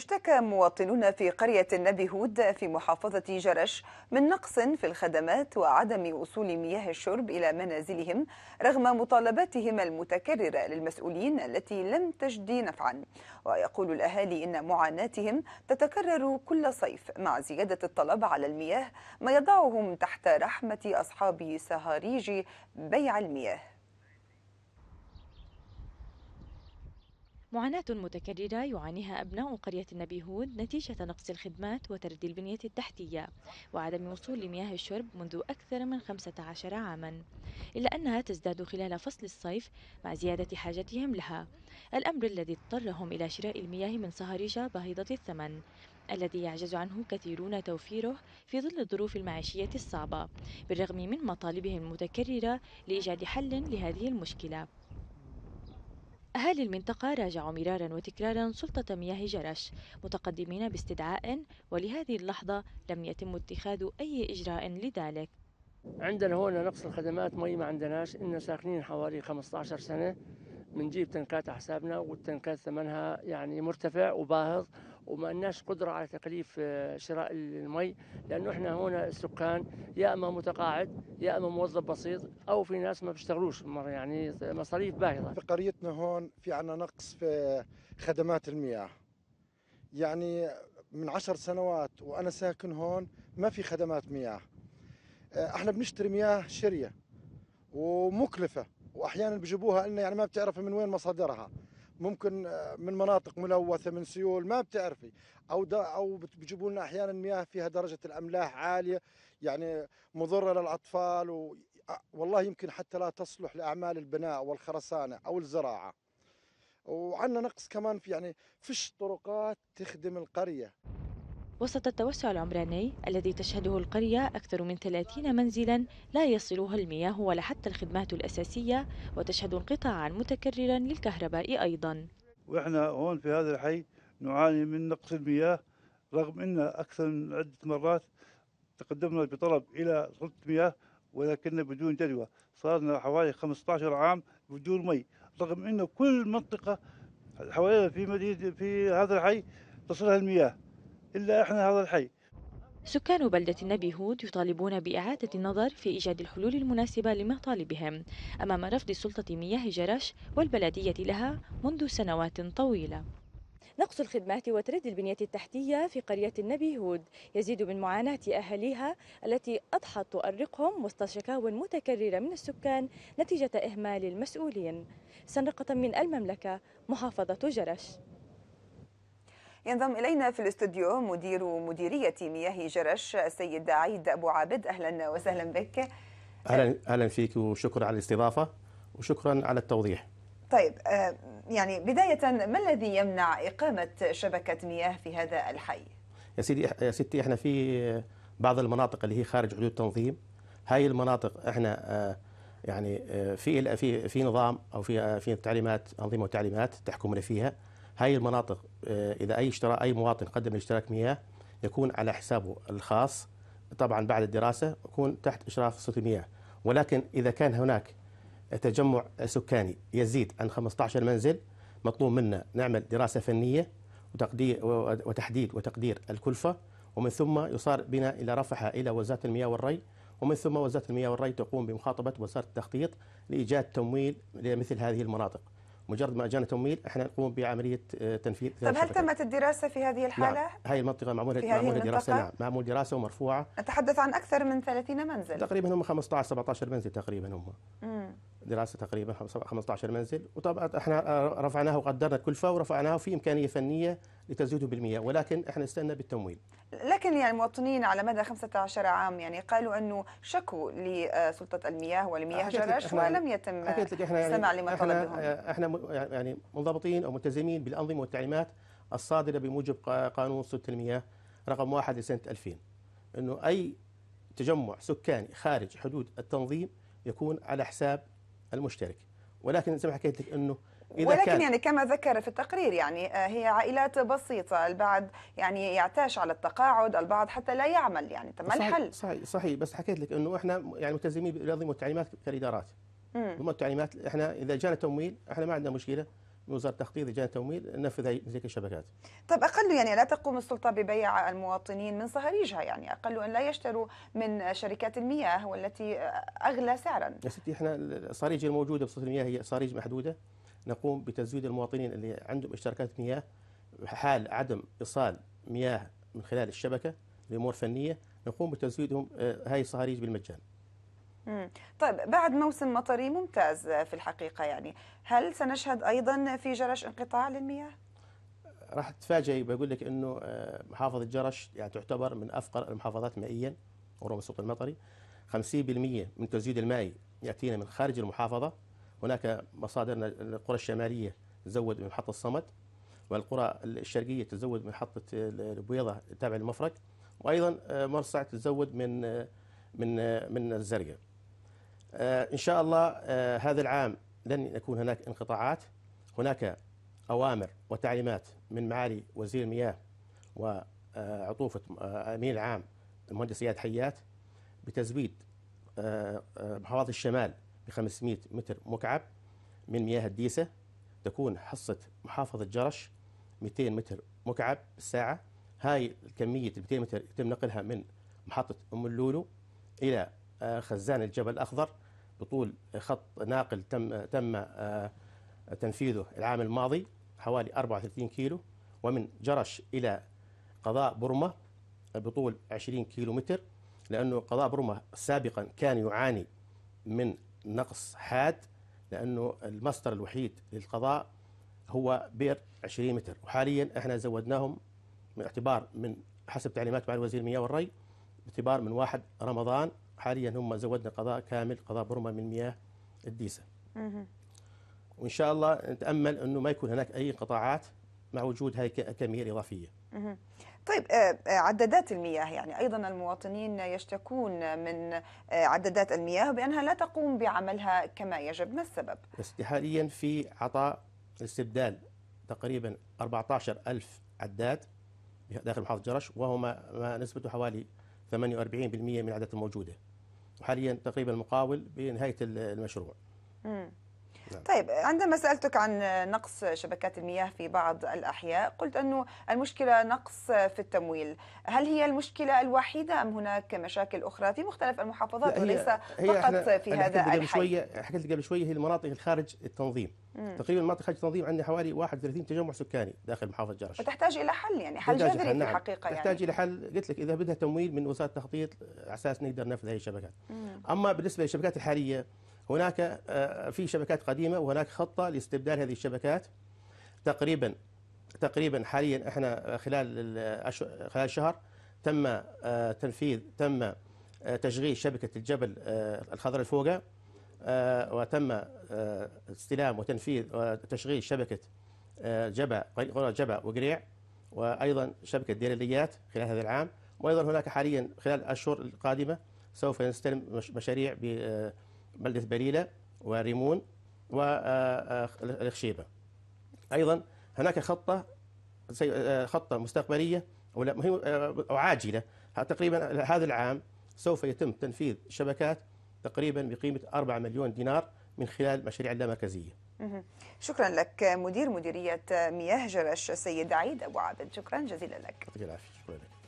اشتكى مواطنون في قرية النبي هود في محافظة جرش من نقص في الخدمات وعدم وصول مياه الشرب إلى منازلهم رغم مطالباتهم المتكررة للمسؤولين التي لم تجدي نفعا ويقول الأهالي إن معاناتهم تتكرر كل صيف مع زيادة الطلب على المياه ما يضعهم تحت رحمة أصحاب سهاريج بيع المياه معاناة متكررة يعانيها أبناء قرية النبي هود نتيجة نقص الخدمات وتردي البنية التحتية وعدم وصول لمياه الشرب منذ أكثر من 15 عاما إلا أنها تزداد خلال فصل الصيف مع زيادة حاجتهم لها الأمر الذي اضطرهم إلى شراء المياه من صهاريج باهظة الثمن الذي يعجز عنه كثيرون توفيره في ظل الظروف المعيشية الصعبة بالرغم من مطالبهم المتكررة لإيجاد حل لهذه المشكلة أهالي المنطقة راجعوا مرارا وتكرارا سلطة مياه جرش متقدمين باستدعاء ولهذه اللحظة لم يتم اتخاذ أي إجراء لذلك عندنا هون نقص الخدمات مي ما عندناش إن ساكنين حوالي 15 سنة بنجيب تنكات حسابنا والتنكات ثمنها يعني مرتفع وباهظ وما لناش قدره على تكليف آه، شراء المي لانه احنا هنا السكان يا اما متقاعد يا اما موظف بسيط او في ناس ما بيشتغلوش يعني مصاريف باهظه في قريتنا هون في عندنا نقص في خدمات المياه يعني من عشر سنوات وانا ساكن هون ما في خدمات مياه آه، احنا بنشتري مياه شريه ومكلفه واحيانا بيجيبوها لنا يعني ما بتعرف من وين مصادرها ممكن آه، من مناطق ملوثه من سيول ما بتعرفي او او بتجيبوا لنا احيانا مياه فيها درجه الاملاح عاليه يعني مضره للاطفال و آه، والله يمكن حتى لا تصلح لاعمال البناء والخرسانه او الزراعه وعندنا نقص كمان في يعني فيش طرقات تخدم القريه وسط التوسع العمراني الذي تشهده القرية أكثر من 30 منزلا لا يصلها المياه ولا حتى الخدمات الأساسية وتشهد انقطاعا متكررا للكهرباء أيضا وإحنا هون في هذا الحي نعاني من نقص المياه رغم أن أكثر من عدة مرات تقدمنا بطلب إلى سلطة المياه ولكن بدون جدوى صارنا حوالي 15 عام بدون مي رغم أن كل منطقة حوالينا في مدينة في هذا الحي تصلها المياه إلا إحنا هذا الحي سكان بلدة النبي هود يطالبون بإعادة النظر في إيجاد الحلول المناسبة لمطالبهم أمام رفض سلطة مياه جرش والبلدية لها منذ سنوات طويلة نقص الخدمات وترد البنية التحتية في قرية النبي هود يزيد من معاناة أهاليها التي أضحت تؤرقهم وسط شكاوى متكررة من السكان نتيجة إهمال المسؤولين سنقة من المملكة محافظة جرش ينضم إلينا في الاستوديو مدير مديرية مياه جرش السيد عيد أبو عابد أهلا وسهلا بك أهلا, أهلا فيك وشكرا على الاستضافة وشكرا على التوضيح طيب آه، يعني بداية ما الذي يمنع إقامة شبكة مياه في هذا الحي؟ يا سيدي يا ستي احنا في بعض المناطق اللي هي خارج حدود التنظيم هاي المناطق احنا آه، يعني آه، في في في نظام او في في تعليمات انظمه وتعليمات تحكمنا فيها هاي المناطق آه، إذا أي اشترى أي مواطن قدم اشتراك مياه يكون على حسابه الخاص طبعا بعد الدراسة يكون تحت إشراف صوت المياه ولكن إذا كان هناك تجمع سكاني يزيد عن 15 منزل مطلوب منا نعمل دراسة فنية وتقدير وتحديد وتقدير الكلفة ومن ثم يصار بنا إلى رفعها إلى وزارة المياه والري ومن ثم وزارة المياه والري تقوم بمخاطبة وزارة التخطيط لإيجاد تمويل لمثل هذه المناطق مجرد ما جانا تمويل احنا نقوم بعمليه آه، تنفيذ طب هل تمت الدراسه في هذه الحاله؟ نعم. هي المنطقه معموله معموله دراسه نعم معمول دراسه ومرفوعه نتحدث عن اكثر من 30 منزل تقريبا هم 15 17 منزل تقريبا هم دراسه تقريبا 15 منزل وطبعا احنا آه، رفعناها وقدرنا الكلفه ورفعناها وفي امكانيه فنيه لتزويده بالمياه ولكن احنا استنى بالتمويل لكن يعني المواطنين على مدى 15 عام يعني قالوا انه شكوا لسلطه المياه ولمياه جرش ولم يتم السماع يعني لما طلبهم احنا آه، يعني منضبطين او ملتزمين بالانظمه والتعليمات الصادره بموجب قانون سلطه المياه رقم واحد لسنه 2000 انه اي تجمع سكاني خارج حدود التنظيم يكون على حساب المشترك ولكن زي ما حكيت لك انه إذا ولكن كان يعني كما ذكر في التقرير يعني آه، هي عائلات بسيطة البعض يعني يعتاش على التقاعد البعض حتى لا يعمل يعني ما الحل صحيح صحيح بس حكيت لك انه احنا يعني ملتزمين بنظم التعليمات كالادارات هم التعليمات احنا اذا جانا تمويل احنا ما عندنا مشكله وزاره التخطيط لجان التمويل نفذ تلك الشبكات. طيب اقل يعني لا تقوم السلطه ببيع المواطنين من صهاريجها يعني اقل ان لا يشتروا من شركات المياه والتي اغلى سعرا. يا ستي احنا الصهاريج الموجوده بصفه المياه هي صهاريج محدوده نقوم بتزويد المواطنين اللي عندهم اشتراكات مياه حال عدم ايصال مياه من خلال الشبكه لامور فنيه نقوم بتزويدهم آه، هاي الصهاريج بالمجان. طيب بعد موسم مطري ممتاز في الحقيقة يعني هل سنشهد أيضا في جرش انقطاع للمياه؟ راح تتفاجئي بقول لك انه آه، محافظه جرش يعني تعتبر من افقر المحافظات مائيا ورغم السوق المطري 50% من التزييد المائي ياتينا من خارج المحافظه هناك مصادر القرى الشماليه تزود من محطه الصمت والقرى الشرقيه تزود من محطه البويضه التابعه للمفرق وايضا آه، مرصع تزود من آه، من من الزرقاء آه، إن شاء الله آه، هذا العام لن يكون هناك انقطاعات هناك أوامر وتعليمات من معالي وزير المياه وعطوفة آه، أمين العام المهندس إياد حيات بتزويد محافظة الشمال ب 500 متر مكعب من مياه الديسة تكون حصة محافظة جرش 200 متر مكعب بالساعة هاي الكمية 200 متر يتم نقلها من محطة أم اللولو إلى خزان الجبل الأخضر بطول خط ناقل تم تم آه، تنفيذه العام الماضي حوالي 34 كيلو ومن جرش إلى قضاء برمة بطول 20 كيلو متر لأنه قضاء برمة سابقا كان يعاني من نقص حاد لأنه المصدر الوحيد للقضاء هو بئر 20 متر وحاليا احنا زودناهم من اعتبار من حسب تعليمات مع الوزير المياه والري باعتبار من 1 رمضان حاليا هم زودنا قضاء كامل قضاء برمة من مياه الديسة وإن شاء الله نتأمل أنه ما يكون هناك أي انقطاعات مع وجود هذه كمية إضافية طيب آه، آه، عدادات المياه يعني أيضا المواطنين يشتكون من آه، عدادات المياه بأنها لا تقوم بعملها كما يجب ما السبب؟ بس حاليا في عطاء استبدال تقريبا 14 ألف عداد داخل محافظة جرش وهما نسبته حوالي 48% من العدادات الموجودة وحاليا تقريبا مقاول بنهايه المشروع. نعم. طيب عندما سألتك عن نقص شبكات المياه في بعض الأحياء قلت أنه المشكلة نقص في التمويل هل هي المشكلة الوحيدة أم هناك مشاكل أخرى في مختلف المحافظات هي وليس هي فقط في هذا الحي شوية حكيت قبل شوية هي المناطق الخارج التنظيم مم. تقريبا منطقه تنظيم عندنا حوالي 31 تجمع سكاني داخل محافظه جرش وتحتاج الى حل يعني حل جذري في نعم. الحقيقه يعني تحتاج الى حل قلت لك اذا بدها تمويل من وزاره التخطيط على اساس نقدر ننفذ هذه الشبكات مم. اما بالنسبه للشبكات الحاليه هناك آه، في شبكات قديمه وهناك خطه لاستبدال هذه الشبكات تقريبا تقريبا حاليا احنا خلال خلال الشهر تم آه، تنفيذ تم آه، تشغيل شبكه الجبل الخضراء الفوقه آه، وتم آه، استلام وتنفيذ وتشغيل شبكة آه، جبا قرى جبا وقريع وأيضا شبكة دير خلال هذا العام وأيضا هناك حاليا خلال الأشهر القادمة سوف نستلم مشاريع ببلدة بليلة وريمون والخشيبة أيضا هناك خطة خطة مستقبلية أو عاجلة تقريبا هذا العام سوف يتم تنفيذ شبكات تقريبا بقيمة 4 مليون دينار من خلال مشاريع اللامركزية شكرا لك مدير مديرية مياه جرش سيد عيد أبو عابد شكرا جزيلا لك شكرا لك